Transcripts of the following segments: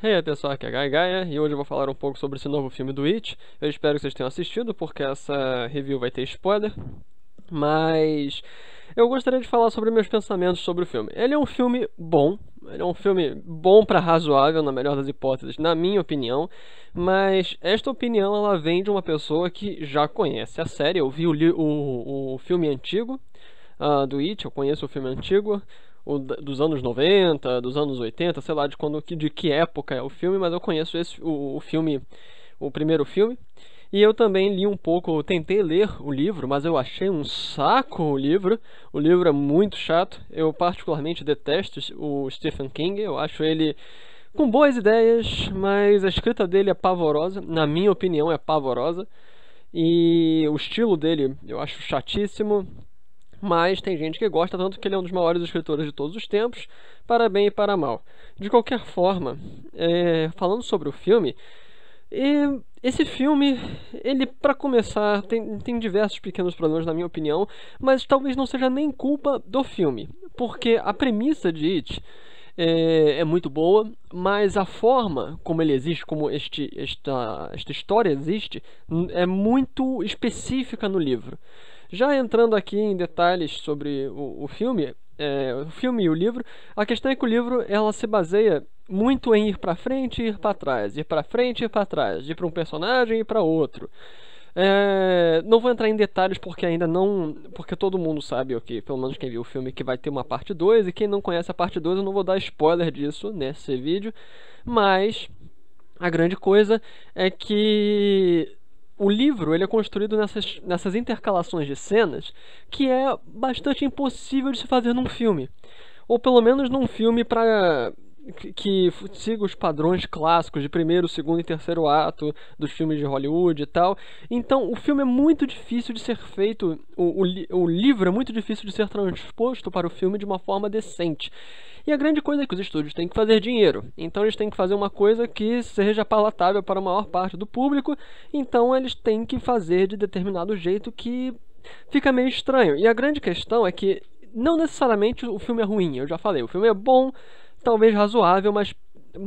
Hey pessoal, aqui é Gaia Gaia e hoje eu vou falar um pouco sobre esse novo filme do It. Eu espero que vocês tenham assistido, porque essa review vai ter spoiler. Mas eu gostaria de falar sobre meus pensamentos sobre o filme. Ele é um filme bom, ele é um filme bom para razoável, na melhor das hipóteses, na minha opinião. Mas esta opinião ela vem de uma pessoa que já conhece a série. Eu vi o, o, o filme antigo uh, do It, eu conheço o filme antigo dos anos 90, dos anos 80, sei lá de quando de que época é o filme, mas eu conheço esse, o, o filme, o primeiro filme. E eu também li um pouco, tentei ler o livro, mas eu achei um saco o livro. O livro é muito chato. Eu particularmente detesto o Stephen King. Eu acho ele com boas ideias, mas a escrita dele é pavorosa. Na minha opinião, é pavorosa. E o estilo dele eu acho chatíssimo. Mas tem gente que gosta tanto que ele é um dos maiores escritores de todos os tempos, para bem e para mal. De qualquer forma, é, falando sobre o filme, e esse filme, ele para começar tem, tem diversos pequenos problemas na minha opinião, mas talvez não seja nem culpa do filme, porque a premissa de It é, é muito boa, mas a forma como ele existe, como este, esta, esta história existe, é muito específica no livro. Já entrando aqui em detalhes sobre o, o filme, é, o filme e o livro, a questão é que o livro ela se baseia muito em ir para frente e ir para trás, ir para frente e ir para trás, ir para um personagem e para outro. É, não vou entrar em detalhes porque ainda não. Porque todo mundo sabe, ok? Pelo menos quem viu o filme, que vai ter uma parte 2. E quem não conhece a parte 2, eu não vou dar spoiler disso nesse vídeo. Mas a grande coisa é que o livro ele é construído nessas, nessas intercalações de cenas que é bastante impossível de se fazer num filme. Ou pelo menos num filme para que siga os padrões clássicos de primeiro, segundo e terceiro ato dos filmes de Hollywood e tal. Então, o filme é muito difícil de ser feito, o, o, o livro é muito difícil de ser transposto para o filme de uma forma decente. E a grande coisa é que os estúdios têm que fazer dinheiro. Então eles têm que fazer uma coisa que seja palatável para a maior parte do público. Então eles têm que fazer de determinado jeito que fica meio estranho. E a grande questão é que não necessariamente o filme é ruim, eu já falei, o filme é bom, talvez razoável, mas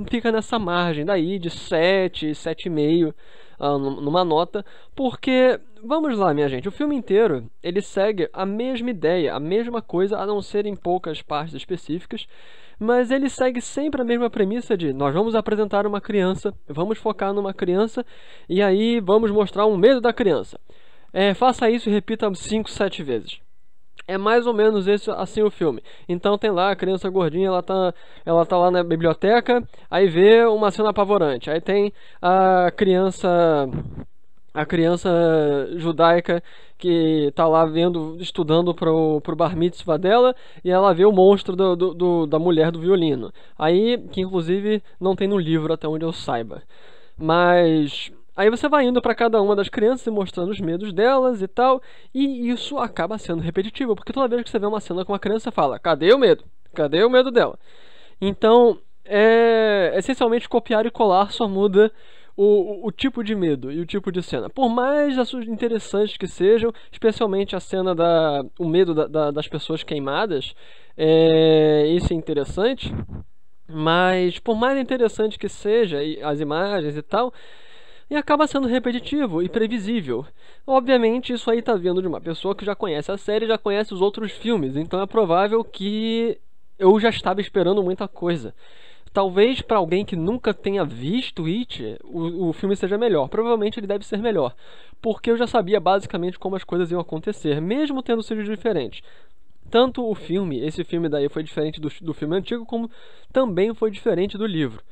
fica nessa margem daí de 7, 7,5 uh, numa nota, porque vamos lá, minha gente, o filme inteiro ele segue a mesma ideia, a mesma coisa, a não ser em poucas partes específicas, mas ele segue sempre a mesma premissa de nós vamos apresentar uma criança, vamos focar numa criança e aí vamos mostrar um medo da criança. É, faça isso e repita 5, 7 vezes. É mais ou menos esse assim o filme. Então tem lá a criança gordinha, ela tá, ela tá lá na biblioteca, aí vê uma cena apavorante. Aí tem a criança a criança judaica que tá lá vendo, estudando pro, pro bar mitzvah dela, e ela vê o monstro do, do, do, da mulher do violino. Aí, que inclusive não tem no livro até onde eu saiba. Mas Aí você vai indo para cada uma das crianças e mostrando os medos delas e tal, e isso acaba sendo repetitivo, porque toda vez que você vê uma cena com uma criança, você fala: cadê o medo? Cadê o medo dela? Então, é essencialmente copiar e colar só muda o, o, o, tipo de medo e o tipo de cena. Por mais interessantes que sejam, especialmente a cena da o medo da, da, das pessoas queimadas, é, isso é interessante. Mas por mais interessante que seja as imagens e tal, e acaba sendo repetitivo e previsível. Obviamente, isso aí tá vindo de uma pessoa que já conhece a série, já conhece os outros filmes, então é provável que eu já estava esperando muita coisa. Talvez para alguém que nunca tenha visto It, o, o filme seja melhor. Provavelmente ele deve ser melhor, porque eu já sabia basicamente como as coisas iam acontecer, mesmo tendo sido diferente tanto o filme, esse filme daí foi diferente do, do filme antigo, como também foi diferente do livro.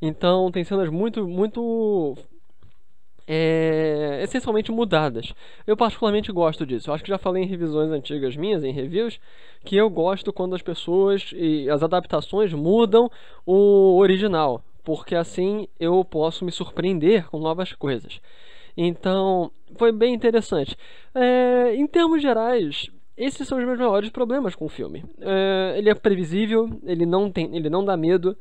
Então tem cenas muito, muito é, essencialmente mudadas. Eu particularmente gosto disso. Eu acho que já falei em revisões antigas minhas, em reviews, que eu gosto quando as pessoas e as adaptações mudam o original, porque assim eu posso me surpreender com novas coisas. Então, foi bem interessante. É, em termos gerais, esses são os meus maiores problemas com o filme. É, ele é previsível, ele não tem, ele não dá medo.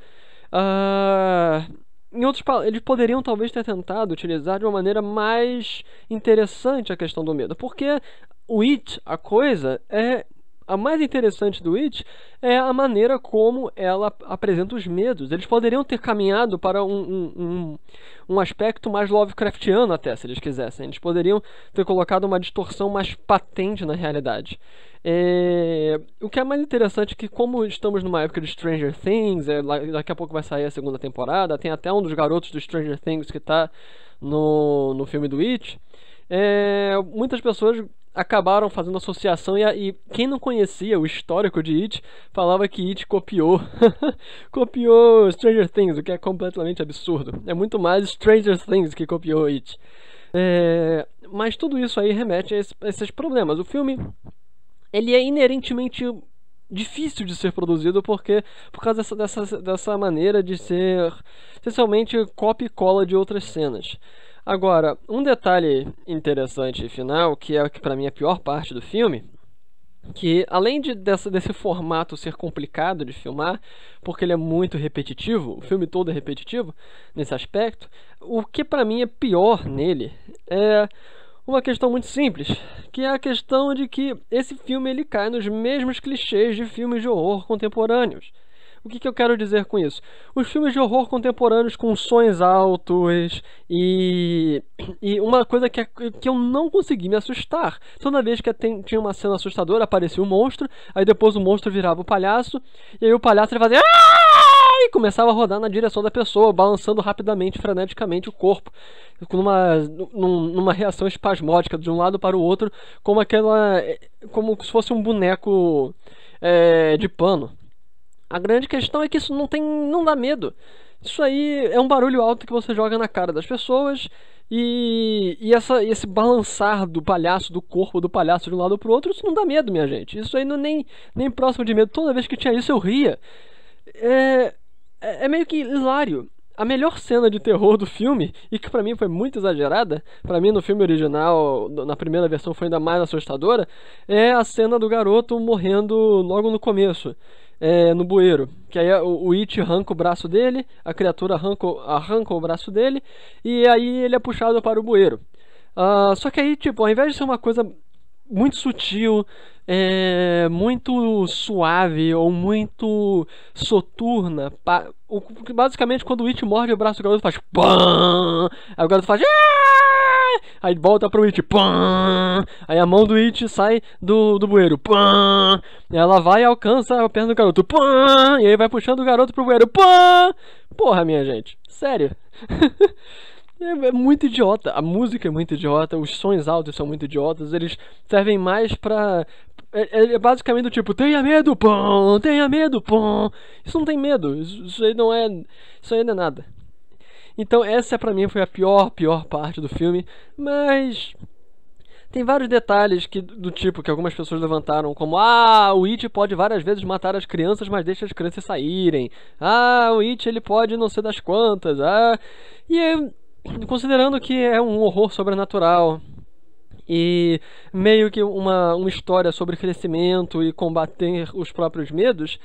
Ah, em outros eles poderiam talvez ter tentado utilizar de uma maneira mais interessante a questão do medo, porque o it, a coisa, é a mais interessante do It é a maneira como ela apresenta os medos. Eles poderiam ter caminhado para um, um, um, um aspecto mais Lovecraftiano, até, se eles quisessem. Eles poderiam ter colocado uma distorção mais patente na realidade. É... O que é mais interessante é que, como estamos numa época de Stranger Things, é, daqui a pouco vai sair a segunda temporada, tem até um dos garotos do Stranger Things que está no, no filme do It. É, muitas pessoas acabaram fazendo associação e, e, quem não conhecia o histórico de It falava que It copiou copiou Stranger Things, o que é completamente absurdo. É muito mais Stranger Things que copiou It. É, mas tudo isso aí remete a, esse, a esses problemas. O filme ele é inerentemente difícil de ser produzido porque por causa dessa, dessa, dessa maneira de ser essencialmente copia e cola de outras cenas. Agora, um detalhe interessante final, que é para mim é a pior parte do filme, que além de dessa, desse formato ser complicado de filmar, porque ele é muito repetitivo, o filme todo é repetitivo nesse aspecto, o que para mim é pior nele é uma questão muito simples, que é a questão de que esse filme ele cai nos mesmos clichês de filmes de horror contemporâneos. O que, que eu quero dizer com isso? Os filmes de horror contemporâneos com sons altos e. E uma coisa que, é, que eu não consegui me assustar. Toda vez que tem, tinha uma cena assustadora, aparecia um monstro, aí depois o monstro virava o palhaço, e aí o palhaço ele fazia. E começava a rodar na direção da pessoa, balançando rapidamente, freneticamente o corpo, numa, numa reação espasmódica de um lado para o outro, como aquela. como se fosse um boneco é, de pano. A grande questão é que isso não tem, não dá medo. Isso aí é um barulho alto que você joga na cara das pessoas e, e essa, esse balançar do palhaço, do corpo do palhaço de um lado pro outro, isso não dá medo, minha gente. Isso aí não é nem nem próximo de medo. Toda vez que tinha isso eu ria. É, é, é meio que hilário. A melhor cena de terror do filme, e que para mim foi muito exagerada, para mim no filme original, na primeira versão foi ainda mais assustadora, é a cena do garoto morrendo logo no começo é, no bueiro. Que aí é o, o It arranca o braço dele, a criatura arranca, arranca o braço dele, e aí ele é puxado para o bueiro. Uh, só que aí, tipo, ao invés de ser uma coisa muito sutil, é, muito suave ou muito soturna. Pa, o, basicamente, quando o It morde o braço do garoto, faz pam! Aí o garoto faz. Aaah! Aí volta pro It, pam! Aí a mão do It sai do, do bueiro, pam! Ela vai e alcança a perna do garoto, pam! E aí vai puxando o garoto pro bueiro, pam! Porra, minha gente, sério. É, é, muito idiota. A música é muito idiota, os sons altos são muito idiotas, eles servem mais pra. É, é, é basicamente do tipo, tenha medo, pão, tenha medo, pão. Isso não tem medo, isso, isso aí não é. Isso aí não é nada. Então essa pra mim foi a pior, pior parte do filme, mas. Tem vários detalhes que, do tipo que algumas pessoas levantaram, como ah, o It pode várias vezes matar as crianças, mas deixa as crianças saírem. Ah, o It ele pode não ser das quantas. Ah, e considerando que é um horror sobrenatural e meio que uma, uma história sobre crescimento e combater os próprios medos,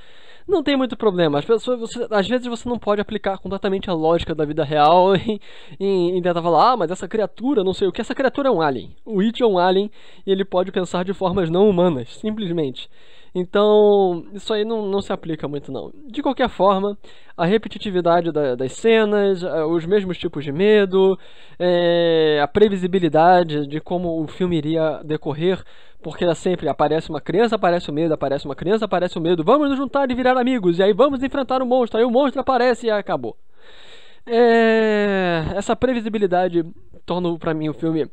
não tem muito problema. As pessoas, você, às vezes você não pode aplicar completamente a lógica da vida real em, em, tentar falar, ah, mas essa criatura, não sei o que, essa criatura é um alien. O It é um alien e ele pode pensar de formas não humanas, simplesmente. Então, isso aí não, não se aplica muito, não. De qualquer forma, a repetitividade da, das cenas, eh, os mesmos tipos de medo, é, a previsibilidade de como o filme iria decorrer, porque é sempre aparece uma criança, aparece o medo, aparece uma criança, aparece o medo, vamos nos juntar e virar amigos, e aí vamos enfrentar o monstro, aí o monstro aparece e acabou. É, essa previsibilidade tornou para mim o filme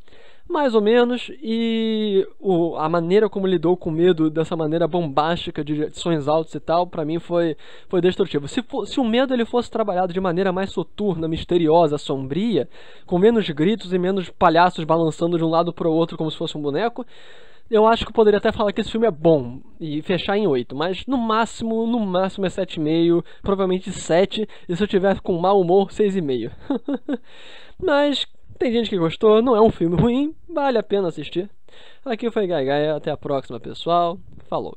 mais ou menos, e o, a maneira como lidou com o medo, dessa maneira bombástica de sonhos altos e tal, para mim foi, foi destrutivo. Se, for, se o medo ele fosse trabalhado de maneira mais soturna, misteriosa, sombria, com menos gritos e menos palhaços balançando de um lado para o outro como se fosse um boneco, eu acho que eu poderia até falar que esse filme é bom e fechar em 8, mas no máximo, no máximo é 7,5, provavelmente 7, e se eu tiver com mau humor, 6,5. mas tem gente que gostou, não é um filme ruim, vale a pena assistir. Aqui foi Gaia, até a próxima, pessoal. Falou!